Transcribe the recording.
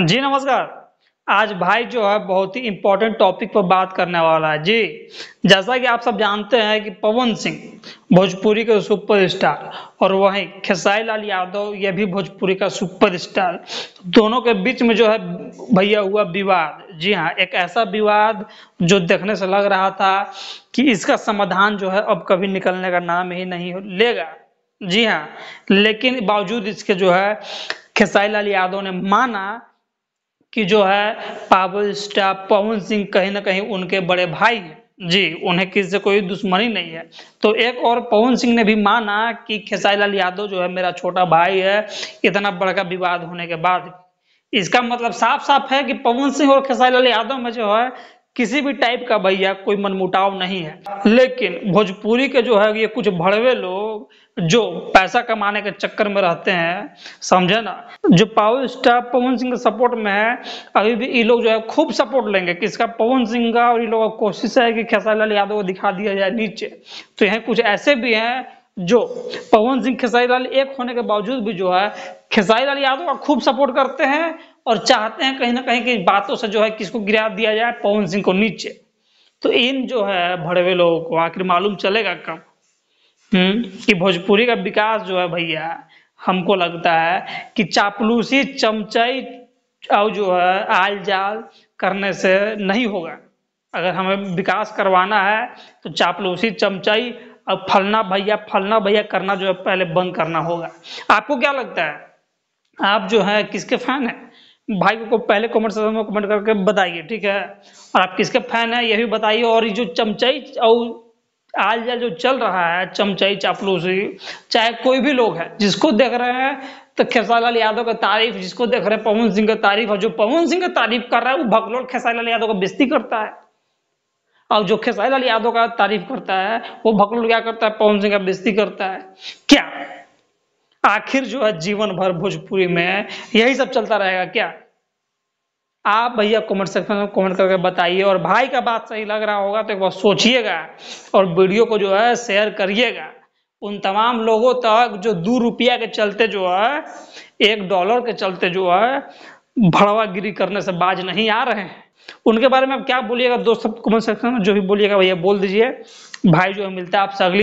जी नमस्कार आज भाई जो है बहुत ही इम्पोर्टेंट टॉपिक पर बात करने वाला है जी जैसा कि आप सब जानते हैं कि पवन सिंह भोजपुरी के सुपरस्टार और वहीं खेसाई लाल यादव यह भी भोजपुरी का सुपरस्टार दोनों के बीच में जो है भैया हुआ विवाद जी हाँ एक ऐसा विवाद जो देखने से लग रहा था कि इसका समाधान जो है अब कभी निकलने का नाम ही नहीं लेगा जी हाँ लेकिन बावजूद इसके जो है खेसाई लाल यादव ने माना कि जो है पावर स्टार पवन सिंह कहीं ना कहीं उनके बड़े भाई हैं जी उन्हें किसी से कोई दुश्मनी नहीं है तो एक और पवन सिंह ने भी माना कि खेसाई लाल यादव जो है मेरा छोटा भाई है इतना बड़ा विवाद होने के बाद इसका मतलब साफ साफ है कि पवन सिंह और खेसारी लाल यादव में जो है किसी भी टाइप का भैया कोई मनमुटाव नहीं है लेकिन भोजपुरी के जो है ये कुछ भड़वे लोग जो पैसा कमाने के चक्कर में रहते हैं समझे ना जो पावर स्टार पवन सिंह के सपोर्ट में है अभी भी ये लोग जो है खूब सपोर्ट लेंगे किसका पवन सिंह का और ये लोग कोशिश है कि लाल यादव को दिखा दिया जाए नीचे तो यहाँ कुछ ऐसे भी हैं जो पवन सिंह खेसारी लाल एक होने के बावजूद भी जो है खेसारी लाल यादव का खूब सपोर्ट करते हैं और चाहते हैं कहीं ना कहीं कि बातों से जो है किसको गिरा दिया जाए पवन सिंह को नीचे तो इन जो है भड़वे लोगों को आखिर मालूम चलेगा कब हम्म, कि भोजपुरी का विकास जो है भैया हमको लगता है कि चापलूसी चमचाई और जो है आल जाल करने से नहीं होगा अगर हमें विकास करवाना है तो चापलूसी चमचाई और फलना भैया फलना भैया करना जो है पहले बंद करना होगा आपको क्या लगता है आप जो है किसके फैन है भाई को पहले कमेंट सेक्शन में कमेंट करके बताइए ठीक है और आप किसके फैन है यह भी बताइए और ये जो चमचाई और आज या जो चल रहा है चमचाई चापलूसी चाहे कोई भी लोग है जिसको देख रहे हैं तो खेसारी लाल यादव का तारीफ जिसको देख रहे हैं पवन सिंह का तारीफ और जो पवन सिंह का तारीफ कर रहा है वो भगलोल लाल यादव का बेस्ती करता है और जो खेसारी लाल यादव का तारीफ करता है वो भगलोल क्या करता है पवन सिंह का बेस्ती करता है क्या आखिर जो है जीवन भर भोजपुरी में यही सब चलता रहेगा क्या आप भैया कमेंट सेक्शन में कमेंट करके बताइए और भाई का बात सही लग रहा होगा तो एक बार सोचिएगा और वीडियो को जो है शेयर करिएगा उन तमाम लोगों तक जो दो रुपया के चलते जो है एक डॉलर के चलते जो है भड़वागिरी करने से बाज नहीं आ रहे हैं उनके बारे में आप क्या बोलिएगा दोस्तों कमेंट सेक्शन में जो भी बोलिएगा भैया बोल दीजिए भाई जो है मिलता है आपसे अगली